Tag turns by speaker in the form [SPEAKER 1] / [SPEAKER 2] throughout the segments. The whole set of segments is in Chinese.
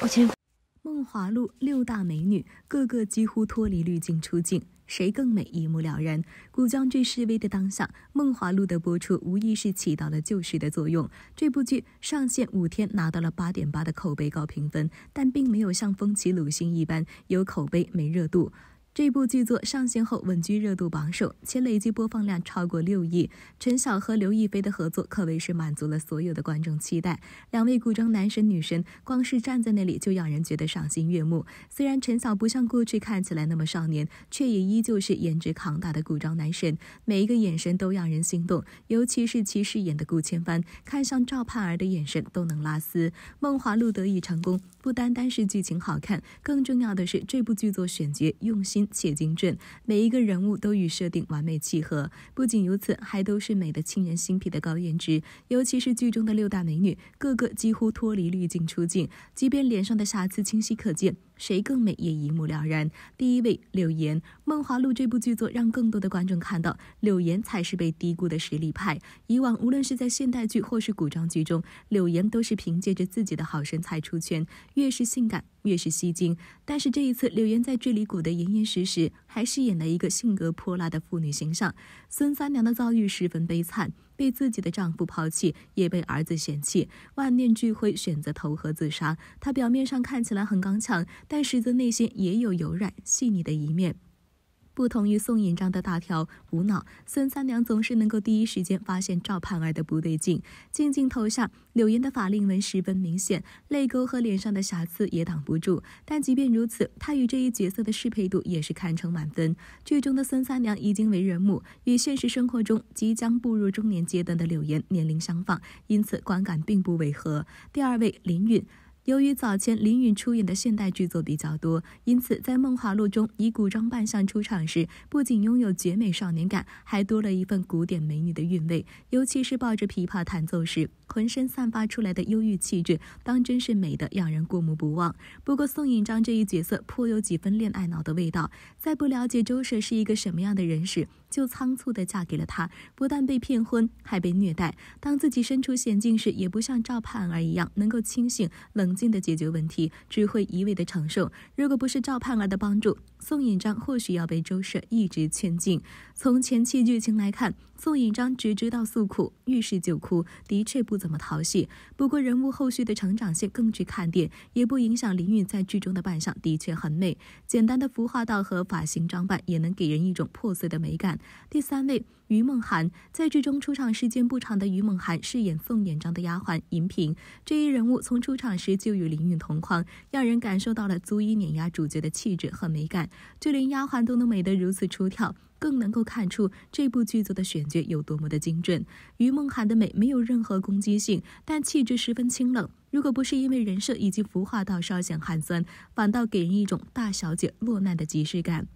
[SPEAKER 1] 《梦华录》六大美女个个几乎脱离滤镜出镜，谁更美一目了然。古装剧示威的当下，《梦华录》的播出无疑是起到了救市的作用。这部剧上线五天拿到了八点八的口碑高评分，但并没有像《风起鲁迅一般有口碑没热度。这部剧作上线后稳居热度榜首，且累计播放量超过六亿。陈晓和刘亦菲的合作可谓是满足了所有的观众期待。两位古装男神女神，光是站在那里就让人觉得赏心悦目。虽然陈晓不像过去看起来那么少年，却也依旧是颜值扛打的古装男神，每一个眼神都让人心动。尤其是其饰演的顾千帆，看向赵盼儿的眼神都能拉丝。梦华录得以成功，不单单是剧情好看，更重要的是这部剧作选角用心。且精准，每一个人物都与设定完美契合。不仅如此，还都是美的沁人心脾的高颜值。尤其是剧中的六大美女，个个几乎脱离滤镜出镜，即便脸上的瑕疵清晰可见，谁更美也一目了然。第一位，柳岩，《梦华录》这部剧作让更多的观众看到，柳岩才是被低估的实力派。以往，无论是在现代剧或是古装剧中，柳岩都是凭借着自己的好身材出圈，越是性感。越是吸睛，但是这一次柳岩在剧里裹得严严实实，还饰演了一个性格泼辣的妇女形象。孙三娘的遭遇十分悲惨，被自己的丈夫抛弃，也被儿子嫌弃，万念俱灰，选择投河自杀。她表面上看起来很刚强，但实则内心也有柔软细腻的一面。不同于宋引章的大条无脑，孙三娘总是能够第一时间发现赵盼儿的不对劲。静镜头下，柳岩的法令纹十分明显，泪沟和脸上的瑕疵也挡不住。但即便如此，她与这一角色的适配度也是堪称满分。剧中的孙三娘已经为人母，与现实生活中即将步入中年阶段的柳岩年龄相仿，因此观感并不违和。第二位，林允。由于早前林允出演的现代剧作比较多，因此在《梦华录》中以古装扮相出场时，不仅拥有绝美少年感，还多了一份古典美女的韵味。尤其是抱着琵琶弹奏时，浑身散发出来的忧郁气质，当真是美的让人过目不忘。不过，宋引章这一角色颇有几分恋爱脑的味道，在不了解周舍是一个什么样的人时。就仓促地嫁给了他，不但被骗婚，还被虐待。当自己身处险境时，也不像赵盼儿一样能够清醒冷静地解决问题，只会一味地承受。如果不是赵盼儿的帮助，宋引章或许要被周舍一直圈禁。从前期剧情来看，宋引章只知道诉苦，遇事就哭，的确不怎么讨喜。不过人物后续的成长线更具看点，也不影响林允在剧中的扮相的确很美。简单的服化道和发型装扮也能给人一种破碎的美感。第三位，于梦涵在剧中出场时间不长的于梦涵饰演宋引章的丫鬟银屏。这一人物从出场时就与林允同框，让人感受到了足以碾压主角的气质和美感。就连丫鬟都能美得如此出挑，更能够看出这部剧作的选角有多么的精准。于梦涵的美没有任何攻击性，但气质十分清冷。如果不是因为人设已经浮化到稍显寒酸，反倒给人一种大小姐落难的即视感。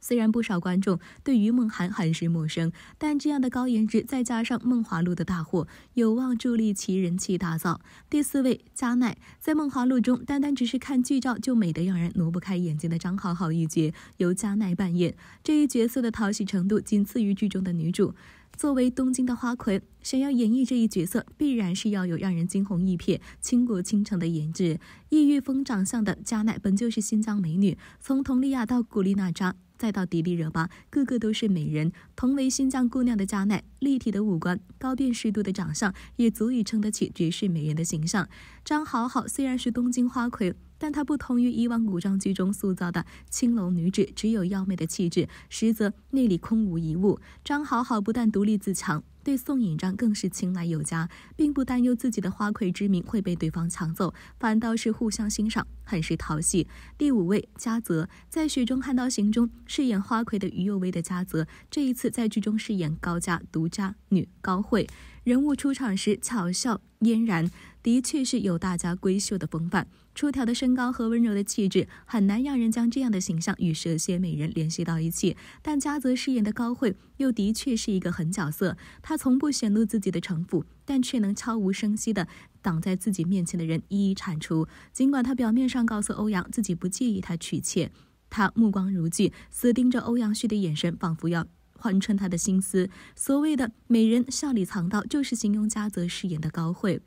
[SPEAKER 1] 虽然不少观众对于梦涵很是陌生，但这样的高颜值再加上《梦华录》的大火，有望助力其人气大造。第四位，加奈在《梦华录》中，单单只是看剧照就美得让人挪不开眼睛的张好好一角，由加奈扮演。这一角色的讨喜程度仅次于剧中的女主。作为东京的花魁，想要演绎这一角色，必然是要有让人惊鸿一瞥、倾国倾城的颜值。异域风长相的加奈本就是新疆美女，从佟丽娅到古力娜扎。再到迪丽热巴，个个都是美人。同为新疆姑娘的佳奈，立体的五官、高辨识度的长相，也足以撑得起绝世美人的形象。张好好虽然是东京花魁，但她不同于以往古装剧中塑造的青楼女子，只有妖媚的气质，实则内里空无一物。张好好不但独立自强。对宋引章更是青睐有加，并不担忧自己的花魁之名会被对方抢走，反倒是互相欣赏，很是讨喜。第五位，嘉泽在《雪中悍刀行》中饰演花魁的于佑威的嘉泽，这一次在剧中饰演高家独家女高慧。人物出场时巧笑嫣然，的确是有大家闺秀的风范。出挑的身高和温柔的气质，很难让人将这样的形象与蛇蝎美人联系到一起。但嘉泽饰演的高慧又的确是一个狠角色。她从不显露自己的城府，但却能悄无声息地挡在自己面前的人一一铲除。尽管她表面上告诉欧阳自己不介意他娶妾，她目光如炬，死盯着欧阳旭的眼神，仿佛要……看穿他的心思，所谓的“美人笑里藏刀”就是形容嘉泽饰演的高慧，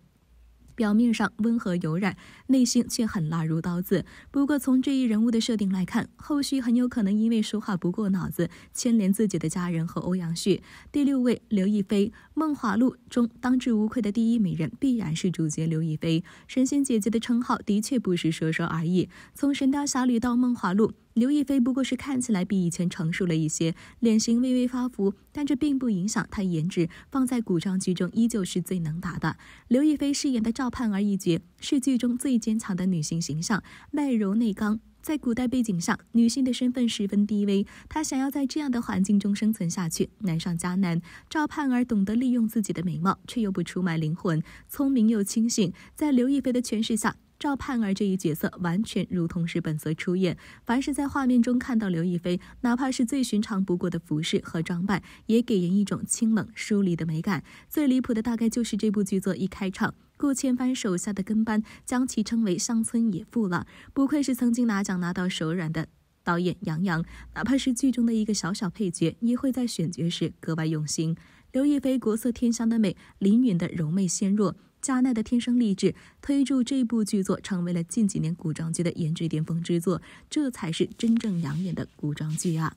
[SPEAKER 1] 表面上温和有染，内心却狠辣如刀子。不过，从这一人物的设定来看，后续很有可能因为说话不过脑子，牵连自己的家人和欧阳旭。第六位，刘亦菲，《梦华录》中当之无愧的第一美人，必然是主角刘亦菲。神仙姐姐的称号的确不是说说而已。从《神雕侠侣》到《梦华录》。刘亦菲不过是看起来比以前成熟了一些，脸型微微发福，但这并不影响她颜值。放在古装剧中，依旧是最能打的。刘亦菲饰演的赵盼儿一角，是剧中最坚强的女性形象，外柔内刚。在古代背景下，女性的身份十分低微，她想要在这样的环境中生存下去，难上加难。赵盼儿懂得利用自己的美貌，却又不出卖灵魂，聪明又清醒。在刘亦菲的诠释下。赵盼儿这一角色完全如同是本色出演，凡是在画面中看到刘亦菲，哪怕是最寻常不过的服饰和装扮，也给人一种清冷疏离的美感。最离谱的大概就是这部剧作一开场，顾千帆手下的跟班将其称为乡村野妇了，不愧是曾经拿奖拿到手软的导演杨洋，哪怕是剧中的一个小小配角，也会在选角时格外用心。刘亦菲国色天香的美，林允的柔媚纤弱。加奈的天生丽质推助这部剧作成为了近几年古装剧的颜值巅峰之作，这才是真正养眼的古装剧啊！